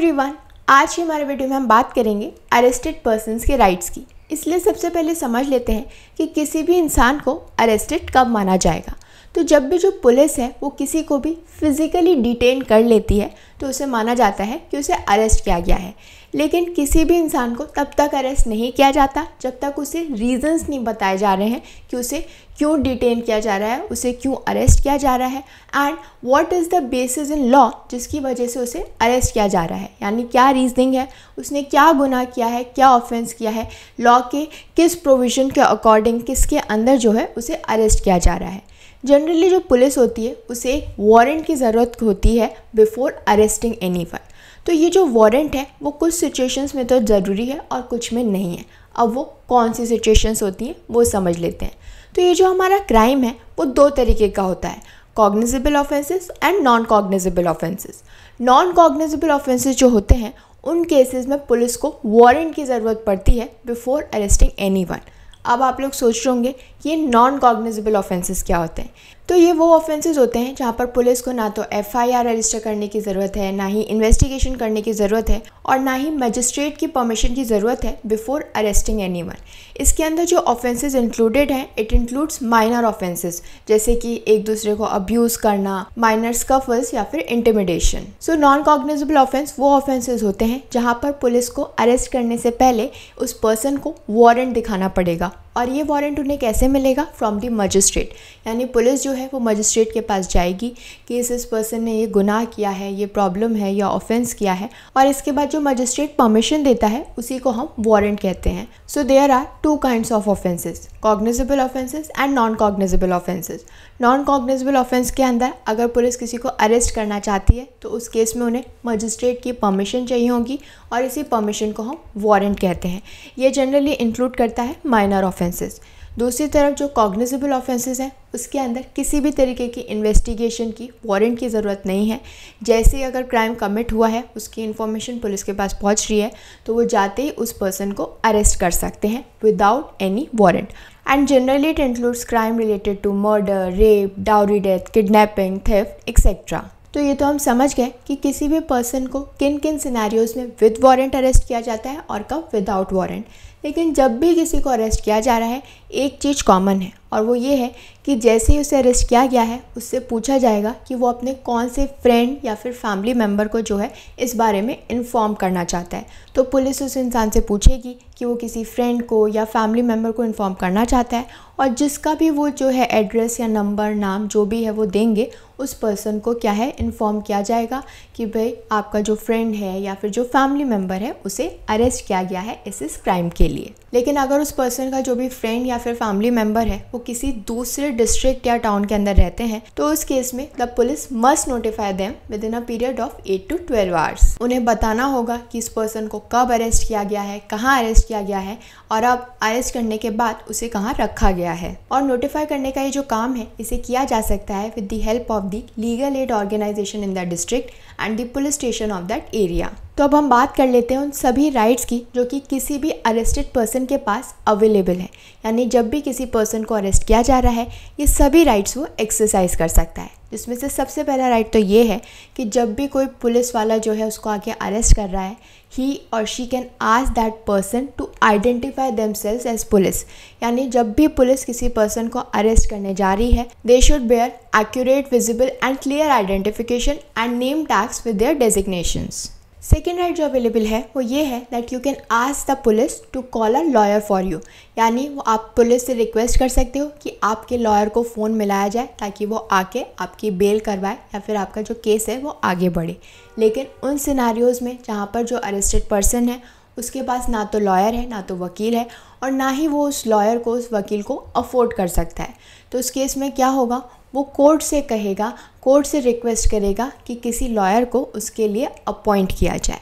Everyone आज की हमारे वीडियो में हम बात करेंगे अरेस्टेड पर्सन के राइट्स की इसलिए सबसे पहले समझ लेते हैं कि किसी भी इंसान को अरेस्टेड कब माना जाएगा तो जब भी जो पुलिस है वो किसी को भी फिज़िकली डिटेन कर लेती है तो उसे माना जाता है कि उसे अरेस्ट किया गया है लेकिन किसी भी इंसान को तब तक अरेस्ट नहीं किया जाता जब तक उसे रीजंस नहीं बताए जा रहे हैं कि उसे क्यों डिटेन किया जा रहा है उसे क्यों अरेस्ट किया जा रहा है and what is the basis in law जिसकी वजह से उसे अरेस्ट किया जा रहा है यानी क्या रीजनिंग है उसने क्या गुनाह किया है क्या ऑफेंस किया है लॉ के किस प्रोविज़न के अकॉर्डिंग किसके अंदर जो है उसे अरेस्ट किया जा रहा है जनरली जो पुलिस होती है उसे एक वारंट की ज़रूरत होती है बिफोर अरेस्टिंग एनी वन तो ये जो वारंट है वो कुछ सिचुएशंस में तो ज़रूरी है और कुछ में नहीं है अब वो कौन सी सिचुएशंस होती हैं वो समझ लेते हैं तो ये जो हमारा क्राइम है वो दो तरीके का होता है cognizable offences and non cognizable offences non cognizable offences जो होते हैं उन केसेस में पुलिस को वारंट की ज़रूरत पड़ती है बिफोर अरेस्टिंग एनी वन अब आप लोग सोच रहे होंगे ये नॉन कॉग्निजेबल ऑफेंसेस क्या होते हैं तो ये वो ऑफेंसेस होते हैं जहाँ पर पुलिस को ना तो एफआईआर रजिस्टर करने की ज़रूरत है ना ही इन्वेस्टिगेशन करने की ज़रूरत है और ना ही मजिस्ट्रेट की परमिशन की ज़रूरत है बिफोर अरेस्टिंग वन इसके अंदर जो ऑफेंसेस इंक्लूडेड हैं इट इंक्लूड्स माइनर ऑफेंसेस जैसे कि एक दूसरे को अब्यूज़ करना माइनर स्कफल्स या फिर intimidation so non cognizable offence वो ऑफेंसेज होते हैं जहाँ पर पुलिस को अरेस्ट करने से पहले उस पर्सन को वारंट दिखाना पड़ेगा और ये वारंट उन्हें कैसे मिलेगा फ्रॉम दी मजिस्ट्रेट यानी पुलिस जो है वो मजिस्ट्रेट के पास जाएगी कि इस इस पर्सन ने ये गुनाह किया है ये प्रॉब्लम है या ऑफेंस किया है और इसके बाद जो मजिस्ट्रेट परमिशन देता है उसी को हम वारंट कहते हैं so there are two kinds of offences cognizable offences and non cognizable offences non cognizable offence के अंदर अगर पुलिस किसी को अरेस्ट करना चाहती है तो उस केस में उन्हें मजिस्ट्रेट की परमिशन चाहिए होगी और इसी परमिशन को हम वारंट कहते हैं ये जनरली इंक्लूड करता है माइनर ऑफेंसेस दूसरी तरफ जो कॉग्निजिबल ऑफेंसेस हैं उसके अंदर किसी भी तरीके की इन्वेस्टिगेशन की वारंट की ज़रूरत नहीं है जैसे ही अगर क्राइम कमिट हुआ है उसकी इन्फॉर्मेशन पुलिस के पास पहुंच रही है तो वो जाते ही उस पर्सन को अरेस्ट कर सकते हैं without any warrant and generally it includes crime related to murder rape dowry death kidnapping theft etcetera तो ये तो हम समझ गए कि किसी भी पर्सन को किन किन सिनेरियोज में विद वारंट अरेस्ट किया जाता है और कब विदाउट वारंट लेकिन जब भी किसी को अरेस्ट किया जा रहा है एक चीज़ कॉमन है और वो ये है कि जैसे ही उसे अरेस्ट किया गया है उससे पूछा जाएगा कि वो अपने कौन से फ्रेंड या फिर फैमिली मेम्बर को जो है इस बारे में इन्फॉर्म करना चाहता है तो पुलिस उस इंसान से पूछेगी कि वो किसी फ्रेंड को या फैमिली मेम्बर को इन्फॉर्म करना चाहता है और जिसका भी वो जो है एड्रेस या नंबर नाम जो भी है वो देंगे उस पर्सन को क्या है इन्फॉर्म किया जाएगा कि भाई आपका जो फ्रेंड है या फिर जो फैमिली मेम्बर है उसे अरेस्ट किया गया है इस इस क्राइम के लिए लेकिन अगर उस पर्सन का जो भी फ्रेंड या फिर फैमिली मेम्बर है वो किसी दूसरे डिस्ट्रिक्ट या टाउन के अंदर रहते हैं तो उस केस में the police must notify them within a period of eight to twelve hours उन्हें बताना होगा कि इस पर्सन को कब अरेस्ट किया गया है कहाँ अरेस्ट किया गया है और अब अरेस्ट करने के बाद उसे कहाँ रखा गया है और नोटिफाई करने का ये जो काम है इसे किया जा सकता है with the help of the legal aid organisation in the district and the police station of that area तो अब हम बात कर लेते हैं उन सभी राइट्स की जो कि किसी भी अरेस्टेड पर्सन के पास अवेलेबल है यानी जब भी किसी पर्सन को अरेस्ट किया जा रहा है ये सभी राइट्स वो एक्सरसाइज कर सकता है जिसमें से सबसे पहला राइट तो ये है कि जब भी कोई पुलिस वाला जो है उसको आके अरेस्ट कर रहा है ही और she can ask that person to identify themselves as police यानी जब भी पुलिस किसी पर्सन को अरेस्ट करने जा रही है they should bear accurate visible and clear identification and name tags with their designations second right जो अवेलेबल है वो ये है that you can ask the police to call a lawyer for you यानी वो आप पुलिस से रिक्वेस्ट कर सकते हो कि आपके लॉयर को फ़ोन मिलाया जाए ताकि वो आके आपकी बेल करवाए या फिर आपका जो केस है वो आगे बढ़े लेकिन उन सिनारीज़ में जहाँ पर जो अरेस्टेड पर्सन है उसके पास ना तो लॉयर है ना तो वकील है और ना ही वो उस लॉयर को उस वकील को अफोर्ड कर सकता है तो उस केस में क्या होगा वो कोर्ट से कहेगा कोर्ट से रिक्वेस्ट करेगा कि किसी लॉयर को उसके लिए अपॉइंट किया जाए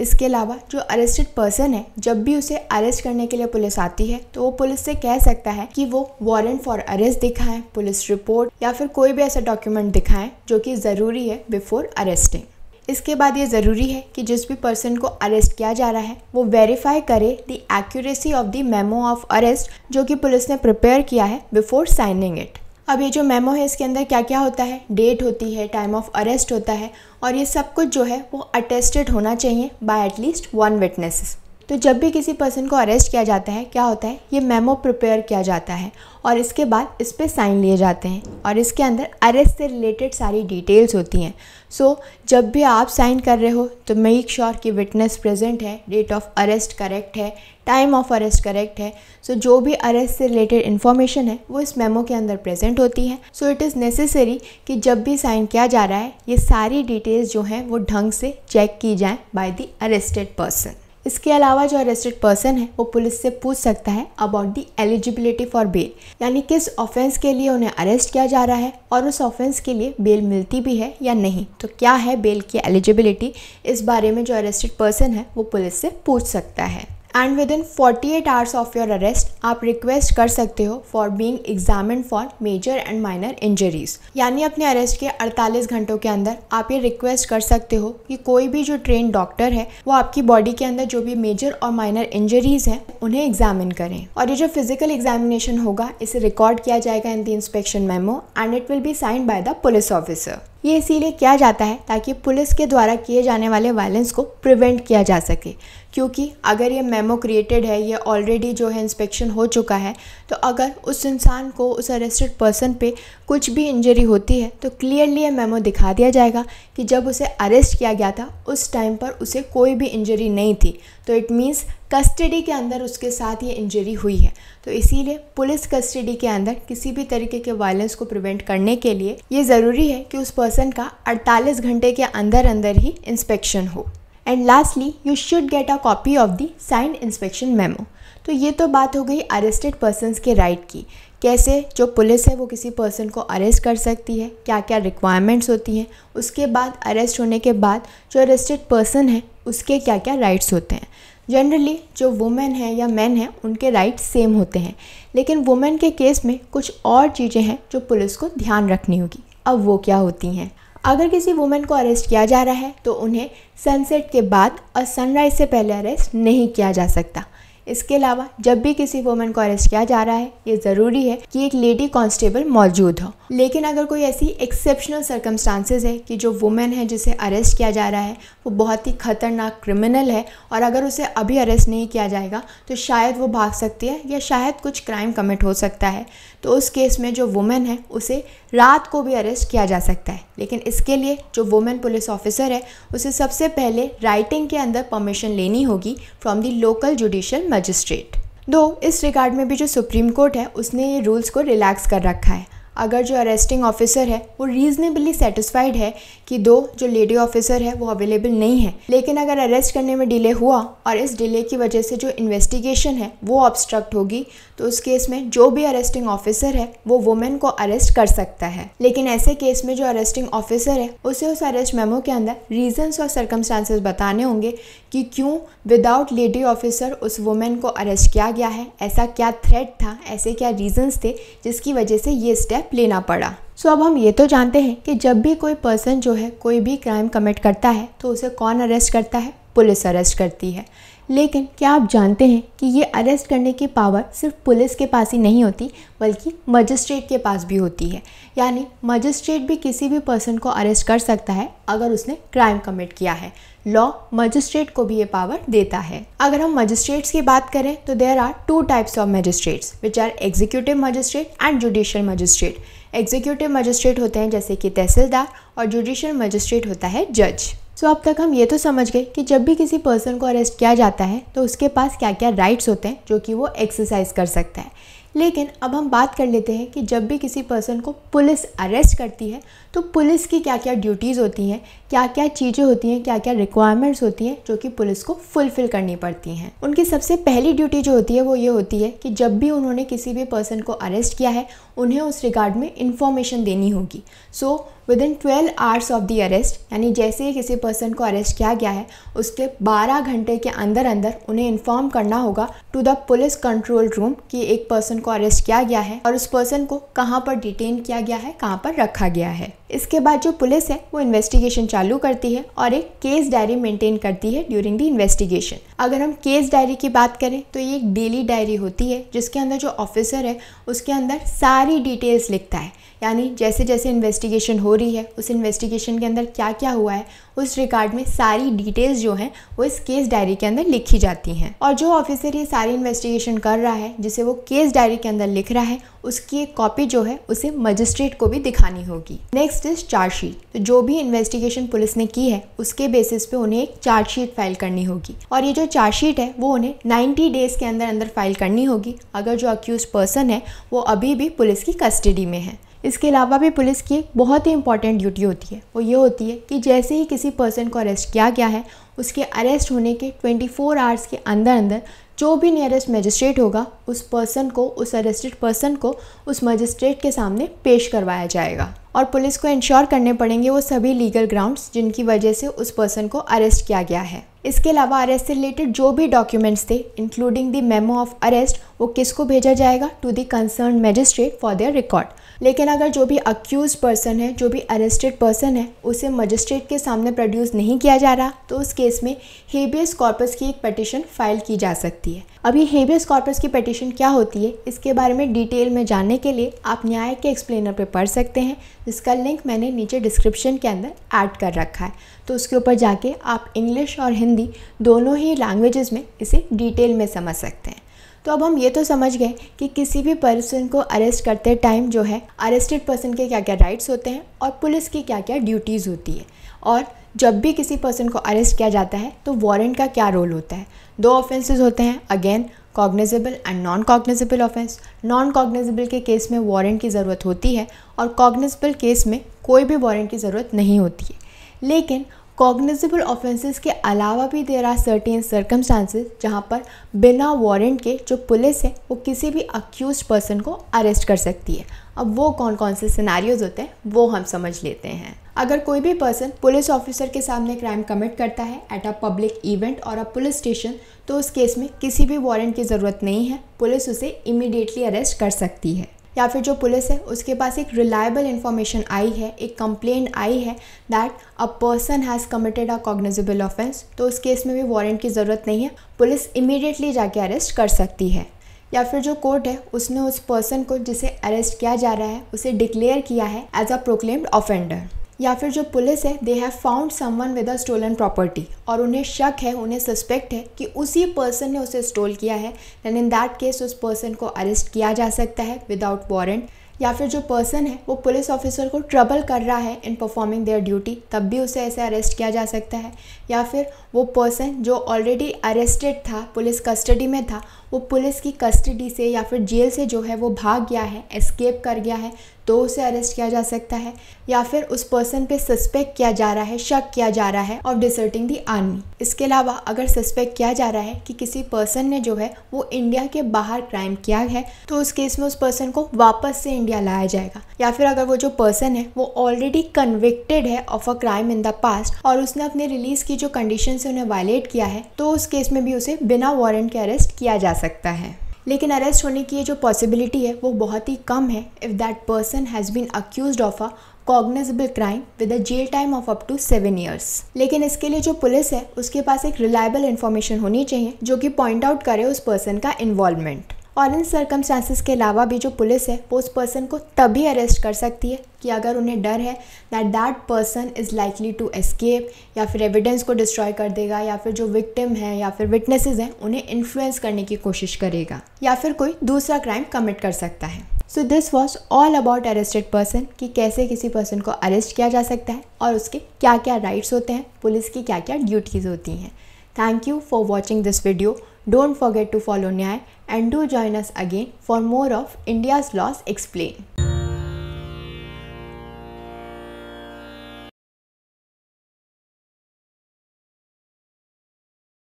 इसके अलावा जो अरेस्टेड पर्सन है जब भी उसे अरेस्ट करने के लिए पुलिस आती है तो वो पुलिस से कह सकता है कि वो वारंट फॉर अरेस्ट दिखाएं पुलिस रिपोर्ट या फिर कोई भी ऐसा डॉक्यूमेंट दिखाएं जो कि ज़रूरी है बिफोर अरेस्टिंग इसके बाद ये ज़रूरी है कि जिस भी पर्सन को अरेस्ट किया जा रहा है वो वेरीफाई करे the accuracy of the memo of arrest जो कि पुलिस ने प्रिपेयर किया है बिफोर साइनिंग इट अब ये जो मेमो है इसके अंदर क्या क्या होता है डेट होती है टाइम ऑफ अरेस्ट होता है और ये सब कुछ जो है वो अटेस्टेड होना चाहिए बाय एटलीस्ट वन विटनेसेस तो जब भी किसी पर्सन को अरेस्ट किया जाता है क्या होता है ये मेमो प्रिपेयर किया जाता है और इसके बाद इस पर साइन लिए जाते हैं और इसके अंदर अरेस्ट से रिलेटेड सारी डिटेल्स होती हैं सो so, जब भी आप साइन कर रहे हो तो मेक श्योर कि विटनेस प्रेजेंट है डेट ऑफ अरेस्ट करेक्ट है टाइम ऑफ अरेस्ट करेक्ट है सो so, जो भी अरेस्ट से रिलेटेड इन्फॉर्मेशन है वो इस मेमो के अंदर प्रेजेंट होती है सो इट इज़ नेसेसरी कि जब भी साइन किया जा रहा है ये सारी डिटेल्स जो हैं वो ढंग से चेक की जाएँ बाय द अरेस्टेड पर्सन इसके अलावा जो अरेस्टेड पर्सन है वो पुलिस से पूछ सकता है about the eligibility for bail यानी किस ऑफेंस के लिए उन्हें अरेस्ट किया जा रहा है और उस ऑफेंस के लिए बेल मिलती भी है या नहीं तो क्या है बेल की एलिजिबिलिटी इस बारे में जो अरेस्टेड पर्सन है वो पुलिस से पूछ सकता है and within forty eight hours of your arrest आप रिक्वेस्ट कर सकते हो for being examine for major and minor injuries यानी अपने अरेस्ट के 48 घंटों के अंदर आप ये रिक्वेस्ट कर सकते हो कि कोई भी जो ट्रेन डॉक्टर है वो आपकी बॉडी के अंदर जो भी मेजर और माइनर इंजरीज हैं उन्हें एग्जामिन करें और ये जो फिजिकल एग्जामिनेशन होगा इसे रिकॉर्ड किया जाएगा in the inspection memo and it will be sign by the police officer ये इसीलिए किया जाता है ताकि पुलिस के द्वारा किए जाने वाले वायलेंस को प्रिवेंट किया जा सके क्योंकि अगर ये मेमो क्रिएटेड है ये ऑलरेडी जो है इंस्पेक्शन हो चुका है तो अगर उस इंसान को उस अरेस्टेड पर्सन पे कुछ भी इंजरी होती है तो क्लियरली ये मेमो दिखा दिया जाएगा कि जब उसे अरेस्ट किया गया था उस टाइम पर उसे कोई भी इंजरी नहीं थी तो इट मीन्स कस्टडी के अंदर उसके साथ ये इंजरी हुई है तो इसीलिए पुलिस कस्टडी के अंदर किसी भी तरीके के वायलेंस को प्रिवेंट करने के लिए ये ज़रूरी है कि उस पर्सन का 48 घंटे के अंदर अंदर ही इंस्पेक्शन हो and lastly you should get a copy of the sign inspection memo तो ये तो बात हो गई अरेस्टेड पर्सनस के राइट की कैसे जो पुलिस है वो किसी पर्सन को अरेस्ट कर सकती है क्या क्या रिक्वायरमेंट्स होती हैं उसके बाद अरेस्ट होने के बाद जो अरेस्टेड पर्सन है उसके क्या क्या राइट्स होते हैं जनरली जो वुमेन हैं या मैन हैं उनके राइट्स सेम होते हैं लेकिन वुमेन के केस में कुछ और चीज़ें हैं जो पुलिस को ध्यान रखनी होगी अब वो क्या होती हैं अगर किसी वुमेन को अरेस्ट किया जा रहा है तो उन्हें सनसेट के बाद और सनराइज़ से पहले अरेस्ट नहीं किया जा सकता इसके अलावा जब भी किसी वुमेन को अरेस्ट किया जा रहा है ये ज़रूरी है कि एक लेडी कांस्टेबल मौजूद हो लेकिन अगर कोई ऐसी एक्सेप्शनल सर्कमस्टांसिस है कि जो वुमेन है जिसे अरेस्ट किया जा रहा है वो बहुत ही खतरनाक क्रिमिनल है और अगर उसे अभी अरेस्ट नहीं किया जाएगा तो शायद वो भाग सकती है या शायद कुछ क्राइम कमिट हो सकता है तो उस केस में जो वुमेन है उसे रात को भी अरेस्ट किया जा सकता है लेकिन इसके लिए जो वुमेन पुलिस ऑफिसर है उसे सबसे पहले राइटिंग के अंदर परमिशन लेनी होगी from the local judicial magistrate दो इस रिगार्ड में भी जो सुप्रीम कोर्ट है उसने ये रूल्स को रिलैक्स कर रखा है अगर जो अरेस्टिंग ऑफिसर है वो रीज़नेबली सेटिस्फाइड है कि दो जो लेडी ऑफिसर है वो अवेलेबल नहीं है लेकिन अगर अरेस्ट करने में डिले हुआ और इस डिले की वजह से जो इन्वेस्टिगेशन है वो ऑब्स्ट्रक्ट होगी तो उस केस में जो भी अरेस्टिंग ऑफिसर है वो वुमेन को अरेस्ट कर सकता है लेकिन ऐसे केस में जो अरेस्टिंग ऑफिसर है उसे उस अरेस्ट मेमो के अंदर रीजन्स और सर्कमस्टांसेस बताने होंगे कि क्यों विदाउट लेडी ऑफिसर उस वुमेन को अरेस्ट किया गया है ऐसा क्या थ्रेट था ऐसे क्या रीजन्स थे जिसकी वजह से ये स्टेप लेना पड़ा सो अब हम ये तो जानते हैं कि जब भी कोई पर्सन जो है कोई भी क्राइम कमिट करता है तो उसे कौन अरेस्ट करता है पुलिस अरेस्ट करती है लेकिन क्या आप जानते हैं कि ये अरेस्ट करने की पावर सिर्फ पुलिस के पास ही नहीं होती बल्कि मजिस्ट्रेट के पास भी होती है यानी मजिस्ट्रेट भी किसी भी पर्सन को अरेस्ट कर सकता है अगर उसने क्राइम कमिट किया है लॉ मजिस्ट्रेट को भी ये पावर देता है अगर हम मजिस्ट्रेट्स की बात करें तो there are two types of magistrates which are executive magistrate and judicial magistrate executive magistrate होते हैं जैसे कि तहसीलदार और जुडिशियल मजिस्ट्रेट होता है जज सो so, अब तक हम ये तो समझ गए कि जब भी किसी पर्सन को अरेस्ट किया जाता है तो उसके पास क्या क्या राइट्स होते हैं जो कि वो एक्सरसाइज कर सकता है लेकिन अब हम बात कर लेते हैं कि जब भी किसी पर्सन को पुलिस अरेस्ट करती है तो पुलिस की क्या क्या ड्यूटीज़ होती हैं क्या क्या चीज़ें होती हैं क्या क्या रिक्वायरमेंट्स होती हैं जो कि पुलिस को फुलफिल करनी पड़ती हैं उनकी सबसे पहली ड्यूटी जो होती है वो ये होती है कि जब भी उन्होंने किसी भी पर्सन को अरेस्ट किया है उन्हें उस रिगार्ड में इन्फॉर्मेशन देनी होगी so within twelve hours of the arrest यानी जैसे ही किसी पर्सन को अरेस्ट किया गया है उसके बारह घंटे के अंदर अंदर उन्हें इन्फॉर्म करना होगा to the police control room कि एक पर्सन को अरेस्ट किया गया है और उस पर्सन को कहाँ पर डिटेन किया गया है कहाँ पर रखा गया है इसके बाद जो पुलिस है वो इन्वेस्टिगेशन चालू करती है और एक केस डायरी मेंटेन करती है ड्यूरिंग द इन्वेस्टिगेशन अगर हम केस डायरी की बात करें तो ये एक डेली डायरी होती है जिसके अंदर जो ऑफिसर है उसके अंदर सारी डिटेल्स लिखता है यानी जैसे जैसे इन्वेस्टिगेशन हो रही है उस इन्वेस्टिगेशन के अंदर क्या क्या हुआ है उस रिकॉर्ड में सारी डिटेल्स जो हैं वो इस केस डायरी के अंदर लिखी जाती हैं और जो ऑफिसर ये सारी इन्वेस्टिगेशन कर रहा है जिसे वो केस डायरी के अंदर लिख रहा है उसकी एक कॉपी जो है उसे मजिस्ट्रेट को भी दिखानी होगी नेक्स्ट इज चार्जशीट तो जो भी इन्वेस्टिगेशन पुलिस ने की है उसके बेसिस पे उन्हें एक चार्जशीट फाइल करनी होगी और ये जो चार्जशीट है वो उन्हें नाइन्टी डेज के अंदर अंदर फाइल करनी होगी अगर जो अक्यूज पर्सन है वो अभी भी पुलिस की कस्टडी में है इसके अलावा भी पुलिस की एक बहुत ही इंपॉर्टेंट ड्यूटी होती है वो ये होती है कि जैसे ही किसी पर्सन को अरेस्ट किया गया है उसके अरेस्ट होने के 24 आवर्स के अंदर अंदर जो भी नियरेस्ट मजिस्ट्रेट होगा उस पर्सन को उस अरेस्टेड पर्सन को उस मजिस्ट्रेट के सामने पेश करवाया जाएगा और पुलिस को इंश्योर करने पड़ेंगे वो सभी लीगल ग्राउंड्स जिनकी वजह से उस पर्सन को अरेस्ट किया गया है इसके अलावा अरेस्ट से रिलेटेड जो भी डॉक्यूमेंट्स थे including the memo of arrest वो किसको भेजा जाएगा to the concern magistrate for their record लेकिन अगर जो भी अक्यूज पर्सन है जो भी अरेस्टेड पर्सन है उसे मजिस्ट्रेट के सामने प्रोड्यूस नहीं किया जा रहा तो उस केस में हेबियस कॉर्पस की एक पटिशन फाइल की जा सकती है अभी हेबियस कॉर्पस की पटिशन क्या होती है इसके बारे में डिटेल में जानने के लिए आप न्याय के एक्सप्लेनर पर पढ़ सकते हैं जिसका लिंक मैंने नीचे डिस्क्रिप्शन के अंदर ऐड कर रखा है तो उसके ऊपर जाके आप इंग्लिश और हिंदी दोनों ही लैंग्वेजेस में इसे डिटेल में समझ सकते हैं तो अब हम ये तो समझ गए कि किसी भी पर्सन को अरेस्ट करते टाइम जो है अरेस्टेड पर्सन के क्या क्या राइट्स होते हैं और पुलिस की क्या क्या ड्यूटीज़ होती है और जब भी किसी पर्सन को अरेस्ट किया जाता है तो वारंट का क्या रोल होता है दो ऑफेंसेस होते हैं again cognizable and non cognizable offence non cognizable के केस में वारंट की ज़रूरत होती है और कॉग्निजेबल केस में कोई भी वारंट की ज़रूरत नहीं होती है लेकिन कॉग्निजेबल ऑफेंसेस के अलावा भी देर आर सर्टेन सर्कमस्टांसेस जहाँ पर बिना वारंट के जो पुलिस है वो किसी भी अक्यूज पर्सन को अरेस्ट कर सकती है अब वो कौन कौन से सिनारियोज होते हैं वो हम समझ लेते हैं अगर कोई भी पर्सन पुलिस ऑफिसर के सामने क्राइम कमिट करता है एट अ पब्लिक इवेंट और अ पुलिस स्टेशन तो उस केस में किसी भी वारंट की ज़रूरत नहीं है पुलिस उसे इमिडिएटली अरेस्ट कर सकती है या फिर जो पुलिस है उसके पास एक रिलायबल इन्फॉर्मेशन आई है एक कंप्लेंट आई है that a person has committed a cognizable offence तो उस केस में भी वारंट की ज़रूरत नहीं है पुलिस इमीडिएटली जाके अरेस्ट कर सकती है या फिर जो कोर्ट है उसने उस पर्सन को जिसे अरेस्ट किया जा रहा है उसे डिक्लेयर किया है एज अ प्रोक्लेम्ड ऑफेंडर या फिर जो पुलिस है they have found someone with a stolen property और उन्हें शक है उन्हें सस्पेक्ट है कि उसी पर्सन ने उसे स्टोल किया है एंड इन दैट केस उस पर्सन को अरेस्ट किया जा सकता है विदाउट वारंट या फिर जो पर्सन है वो पुलिस ऑफिसर को ट्रबल कर रहा है इन परफॉर्मिंग देयर ड्यूटी तब भी उसे ऐसे अरेस्ट किया जा सकता है या फिर वो पर्सन जो ऑलरेडी अरेस्टेड था पुलिस कस्टडी में था वो पुलिस की कस्टडी से या फिर जेल से जो है वो भाग गया है एस्केप कर गया है तो उसे अरेस्ट किया जा सकता है या फिर उस पर्सन पे सस्पेक्ट किया जा रहा है शक किया जा रहा है ऑफ डिसर्टिंग दी आर्मी इसके अलावा अगर सस्पेक्ट किया जा रहा है कि किसी पर्सन ने जो है वो इंडिया के बाहर क्राइम किया है तो उस केस में उस पर्सन को वापस से इंडिया लाया जाएगा या फिर अगर वो जो पर्सन है वो ऑलरेडी कन्विक्टेड है of a crime in the past और उसने अपने रिलीज की जो कंडीशन है उन्हें वायलेट किया है तो उस केस में भी उसे बिना वारंट के अरेस्ट किया जा सकता है लेकिन अरेस्ट होने की ये जो पॉसिबिलिटी है वो बहुत ही कम है if that person has been accuse of a cognizable crime with a jail time of up to seven years लेकिन इसके लिए जो पुलिस है उसके पास एक रिलायबल इन्फॉर्मेशन होनी चाहिए जो कि पॉइंट आउट करे उस पर्सन का इन्वॉल्वमेंट और इन सर्कमस्टांसिस के अलावा भी जो पुलिस है वो उस पर्सन को तभी अरेस्ट कर सकती है कि अगर उन्हें डर है that that person is likely to escape या फिर एविडेंस को डिस्ट्रॉय कर देगा या फिर जो विक्टिम है या फिर विटनेसेस हैं उन्हें इन्फ्लुएंस करने की कोशिश करेगा या फिर कोई दूसरा क्राइम कमिट कर सकता है so this was all about arrested person कि कैसे किसी पर्सन को अरेस्ट किया जा सकता है और उसके क्या क्या राइट्स होते हैं पुलिस की क्या क्या ड्यूटीज़ होती हैं thank you for watching this video Don't forget to follow nyai and do join us again for more of India's Laws Explained.